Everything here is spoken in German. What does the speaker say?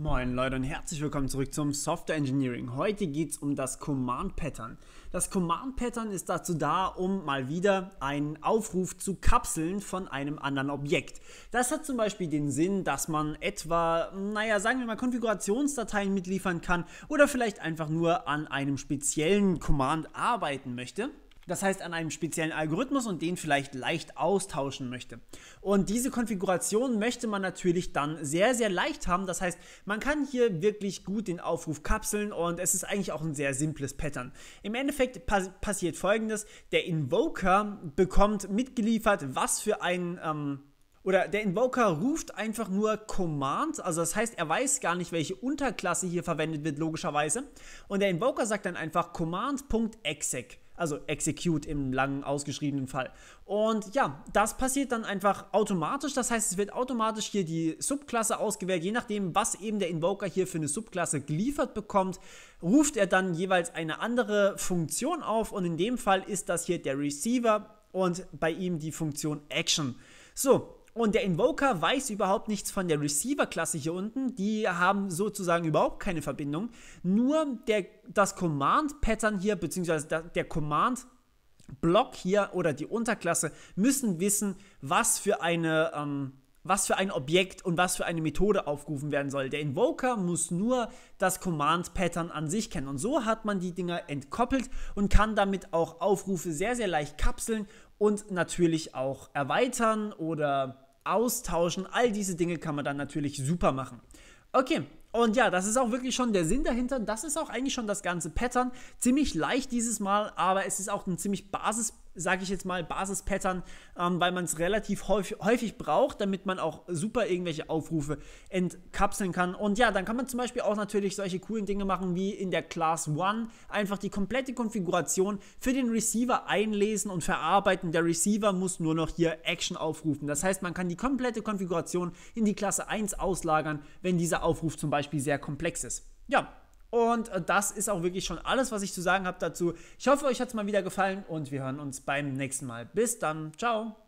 Moin Leute und herzlich willkommen zurück zum Software Engineering. Heute geht es um das Command Pattern. Das Command Pattern ist dazu da, um mal wieder einen Aufruf zu kapseln von einem anderen Objekt. Das hat zum Beispiel den Sinn, dass man etwa, naja, sagen wir mal, Konfigurationsdateien mitliefern kann oder vielleicht einfach nur an einem speziellen Command arbeiten möchte das heißt an einem speziellen Algorithmus und den vielleicht leicht austauschen möchte. Und diese Konfiguration möchte man natürlich dann sehr, sehr leicht haben. Das heißt, man kann hier wirklich gut den Aufruf kapseln und es ist eigentlich auch ein sehr simples Pattern. Im Endeffekt pass passiert folgendes, der Invoker bekommt mitgeliefert, was für ein... Ähm, oder der Invoker ruft einfach nur Command, also das heißt, er weiß gar nicht, welche Unterklasse hier verwendet wird, logischerweise. Und der Invoker sagt dann einfach Command.exec also Execute im langen ausgeschriebenen Fall. Und ja, das passiert dann einfach automatisch. Das heißt, es wird automatisch hier die Subklasse ausgewählt. Je nachdem, was eben der Invoker hier für eine Subklasse geliefert bekommt, ruft er dann jeweils eine andere Funktion auf. Und in dem Fall ist das hier der Receiver und bei ihm die Funktion Action. So, und der Invoker weiß überhaupt nichts von der Receiver-Klasse hier unten. Die haben sozusagen überhaupt keine Verbindung. Nur der, das Command-Pattern hier, beziehungsweise der Command- Block hier oder die Unterklasse müssen wissen, was für eine ähm, was für ein Objekt und was für eine Methode aufgerufen werden soll. Der Invoker muss nur das Command-Pattern an sich kennen. Und so hat man die Dinger entkoppelt und kann damit auch Aufrufe sehr, sehr leicht kapseln und natürlich auch erweitern oder austauschen. All diese Dinge kann man dann natürlich super machen. Okay, und ja, das ist auch wirklich schon der Sinn dahinter. Das ist auch eigentlich schon das ganze Pattern. Ziemlich leicht dieses Mal, aber es ist auch ein ziemlich Basis sage ich jetzt mal, Basispattern, ähm, weil man es relativ häufig, häufig braucht, damit man auch super irgendwelche Aufrufe entkapseln kann. Und ja, dann kann man zum Beispiel auch natürlich solche coolen Dinge machen wie in der Class 1, einfach die komplette Konfiguration für den Receiver einlesen und verarbeiten. Der Receiver muss nur noch hier Action aufrufen. Das heißt, man kann die komplette Konfiguration in die Klasse 1 auslagern, wenn dieser Aufruf zum Beispiel sehr komplex ist. Ja, und äh, das ist auch wirklich schon alles, was ich zu sagen habe dazu. Ich hoffe, euch hat es mal wieder gefallen und wir hören uns beim nächsten Mal. Bis dann. Ciao.